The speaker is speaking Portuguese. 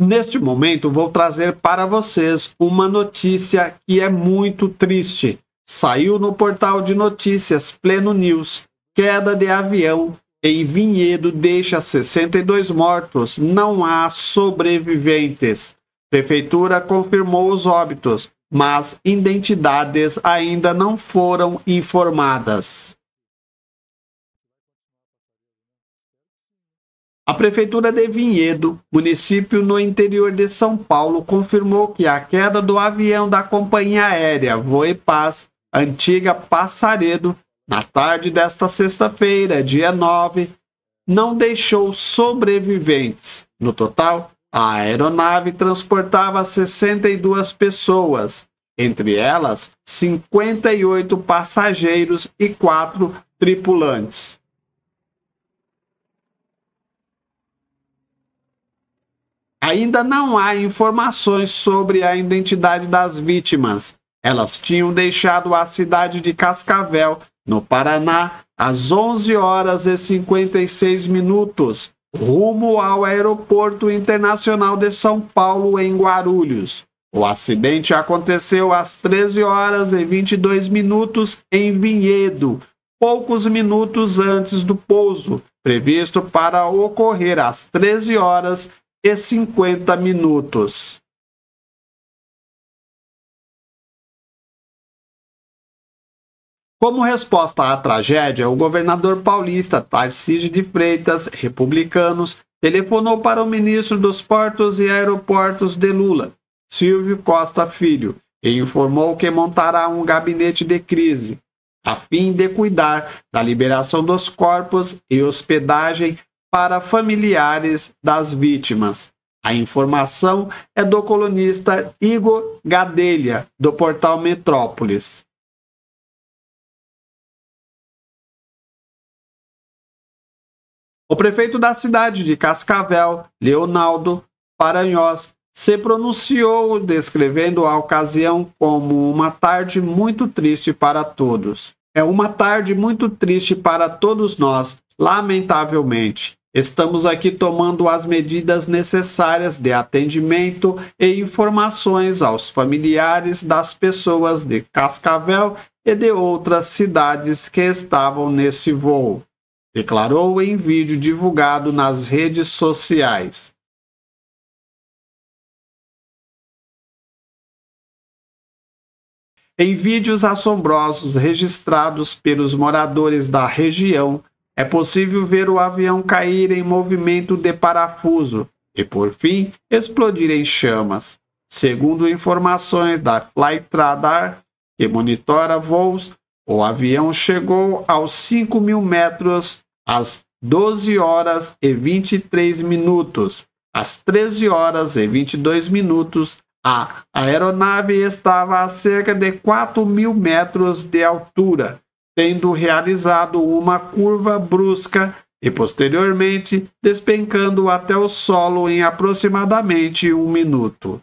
Neste momento, vou trazer para vocês uma notícia que é muito triste. Saiu no portal de notícias Pleno News: queda de avião em Vinhedo deixa 62 mortos, não há sobreviventes. Prefeitura confirmou os óbitos, mas identidades ainda não foram informadas. A Prefeitura de Vinhedo, município no interior de São Paulo, confirmou que a queda do avião da companhia aérea Voepaz, antiga Passaredo, na tarde desta sexta-feira, dia 9, não deixou sobreviventes. No total, a aeronave transportava 62 pessoas, entre elas 58 passageiros e 4 tripulantes. Ainda não há informações sobre a identidade das vítimas. Elas tinham deixado a cidade de Cascavel, no Paraná, às 11 horas e 56 minutos, rumo ao Aeroporto Internacional de São Paulo, em Guarulhos. O acidente aconteceu às 13 horas e 22 minutos em Vinhedo, poucos minutos antes do pouso, previsto para ocorrer às 13 horas e 50 minutos. Como resposta à tragédia, o governador paulista Tarcísio de Freitas, republicanos, telefonou para o ministro dos Portos e Aeroportos de Lula, Silvio Costa Filho, e informou que montará um gabinete de crise, a fim de cuidar da liberação dos corpos e hospedagem para familiares das vítimas. A informação é do colunista Igor Gadelha, do portal Metrópolis. O prefeito da cidade de Cascavel, Leonardo Paranhós, se pronunciou descrevendo a ocasião como uma tarde muito triste para todos. É uma tarde muito triste para todos nós, lamentavelmente. Estamos aqui tomando as medidas necessárias de atendimento e informações aos familiares das pessoas de Cascavel e de outras cidades que estavam nesse voo, declarou em vídeo divulgado nas redes sociais. Em vídeos assombrosos registrados pelos moradores da região, é possível ver o avião cair em movimento de parafuso e, por fim, explodir em chamas. Segundo informações da Flight Radar, que monitora voos, o avião chegou aos 5 mil metros às 12 horas e 23 minutos. Às 13 horas e 22 minutos, a aeronave estava a cerca de 4 mil metros de altura tendo realizado uma curva brusca e posteriormente despencando até o solo em aproximadamente um minuto.